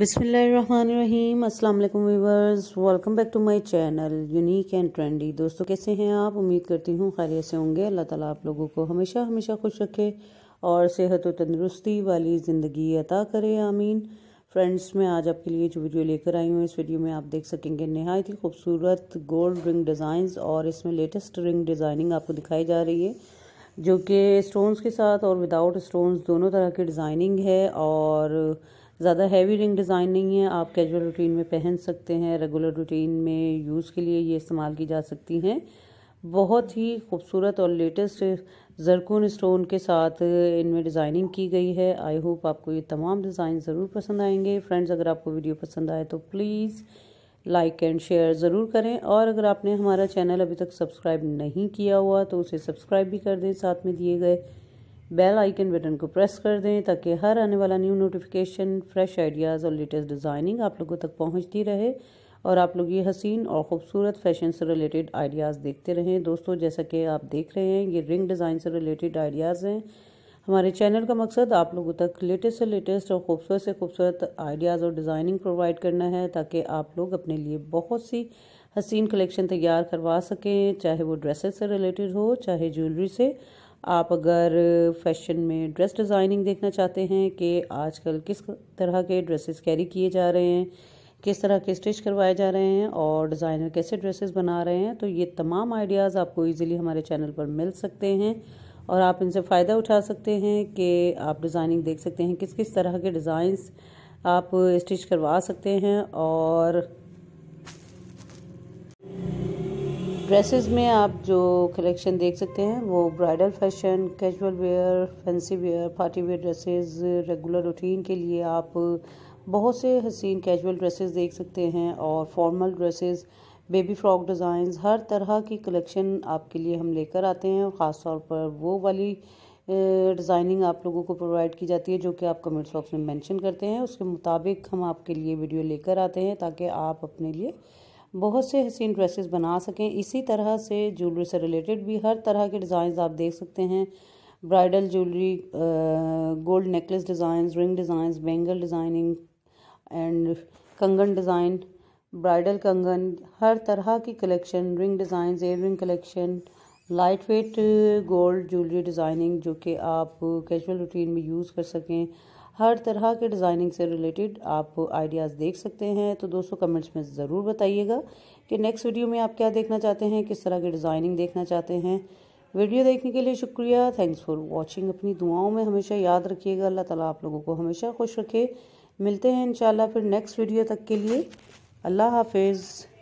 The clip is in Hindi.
बिसमीम अस्सलाम वालेकुम welcome back to my channel unique and trendy दोस्तों कैसे हैं आप उम्मीद करती हूँ खैरियत से होंगे अल्लाह ताला आप लोगों को हमेशा हमेशा खुश रखे और सेहत और तंदरुस्ती वाली ज़िंदगी अता करे आमीन फ्रेंड्स मैं आज आपके लिए जो वीडियो लेकर आई हूँ इस वीडियो में आप देख सकेंगे नहायत ही खूबसूरत गोल्ड रिंग डिज़ाइन और इसमें लेटेस्ट रिंग डिज़ाइनिंग आपको दिखाई जा रही है जो कि स्टोन्स के साथ और विदाउट स्टोन्स दोनों तरह की डिज़ाइनिंग है और ज़्यादा हैवी रिंग डिज़ाइन नहीं है आप कैजुअल रूटीन में पहन सकते हैं रेगुलर रूटीन में यूज़ के लिए ये इस्तेमाल की जा सकती हैं बहुत ही खूबसूरत और लेटेस्ट जरकून स्टोन के साथ इनमें डिज़ाइनिंग की गई है आई होप आपको ये तमाम डिज़ाइन ज़रूर पसंद आएंगे फ्रेंड्स अगर आपको वीडियो पसंद आए तो प्लीज़ लाइक एंड शेयर ज़रूर करें और अगर आपने हमारा चैनल अभी तक सब्सक्राइब नहीं किया हुआ तो उसे सब्सक्राइब भी कर दें साथ में दिए गए बेल आइकन बटन को प्रेस कर दें ताकि हर आने वाला न्यू नोटिफिकेशन फ्रेश आइडियाज़ और लेटेस्ट डिज़ाइनिंग आप लोगों तक पहुंचती रहे और आप लोग ये हसीन और ख़ूबसूरत फैशन से रिलेटेड आइडियाज़ देखते रहें दोस्तों जैसा कि आप देख रहे हैं ये रिंग डिज़ाइन से रिलेटेड आइडियाज़ हैं हमारे चैनल का मकसद आप लोगों तक लेटेस्ट से लेटेस्ट और खूबसूरत से खूबसूरत आइडियाज़ और डिज़ाइनिंग प्रोवाइड करना है ताकि आप लोग अपने लिए बहुत सी हसीन कलेक्शन तैयार करवा सकें चाहे वो ड्रेसेस से रिलेटेड हो चाहे ज्वेलरी से आप अगर फैशन में ड्रेस डिज़ाइनिंग देखना चाहते हैं कि आजकल किस तरह के ड्रेसेस कैरी किए जा रहे हैं किस तरह के स्टिच करवाए जा रहे हैं और डिज़ाइनर कैसे ड्रेसेस बना रहे हैं तो ये तमाम आइडियाज़ आपको इजीली हमारे चैनल पर मिल सकते हैं और आप इनसे फ़ायदा उठा सकते हैं कि आप डिज़ाइनिंग देख सकते हैं किस किस तरह के डिज़ाइंस आप स्टिच करवा सकते हैं और ड्रेसेस में आप जो कलेक्शन देख सकते हैं वो bridal fashion casual wear fancy wear party wear dresses regular routine के लिए आप बहुत से हसीन कैजुअल ड्रेसेस देख सकते हैं और formal dresses baby frock designs हर तरह की कलेक्शन आपके लिए हम लेकर आते हैं और ख़ास तौर पर वो वाली डिज़ाइनिंग आप लोगों को प्रोवाइड की जाती है जो कि आप कमेंट्स बॉक्स में मेंशन करते हैं उसके मुताबिक हम आपके लिए वीडियो लेकर आते हैं ताकि आप अपने लिए बहुत से हसीन ड्रेसेस बना सकें इसी तरह से ज्वेलरी से रिलेटेड भी हर तरह के डिज़ाइन आप देख सकते हैं bridal jewellery gold necklace design ring design bangle designing and कंगन डिज़ाइन ब्राइडल कंगन हर तरह की collection ring design earring collection light weight gold jewellery designing जो कि आप कैजुअल रूटीन में यूज़ कर सकें हर तरह के डिज़ाइनिंग से रिलेटेड आप आइडियाज़ देख सकते हैं तो दोस्तों कमेंट्स में ज़रूर बताइएगा कि नेक्स्ट वीडियो में आप क्या देखना चाहते हैं किस तरह की डिज़ाइनिंग देखना चाहते हैं वीडियो देखने के लिए शुक्रिया थैंक्स फॉर वॉचिंग अपनी दुआओं में हमेशा याद रखिएगा अल्लाह ताला आप लोगों को हमेशा खुश रखे मिलते हैं इंशाल्लाह फिर नेक्स्ट वीडियो तक के लिए अल्लाह हाफिज़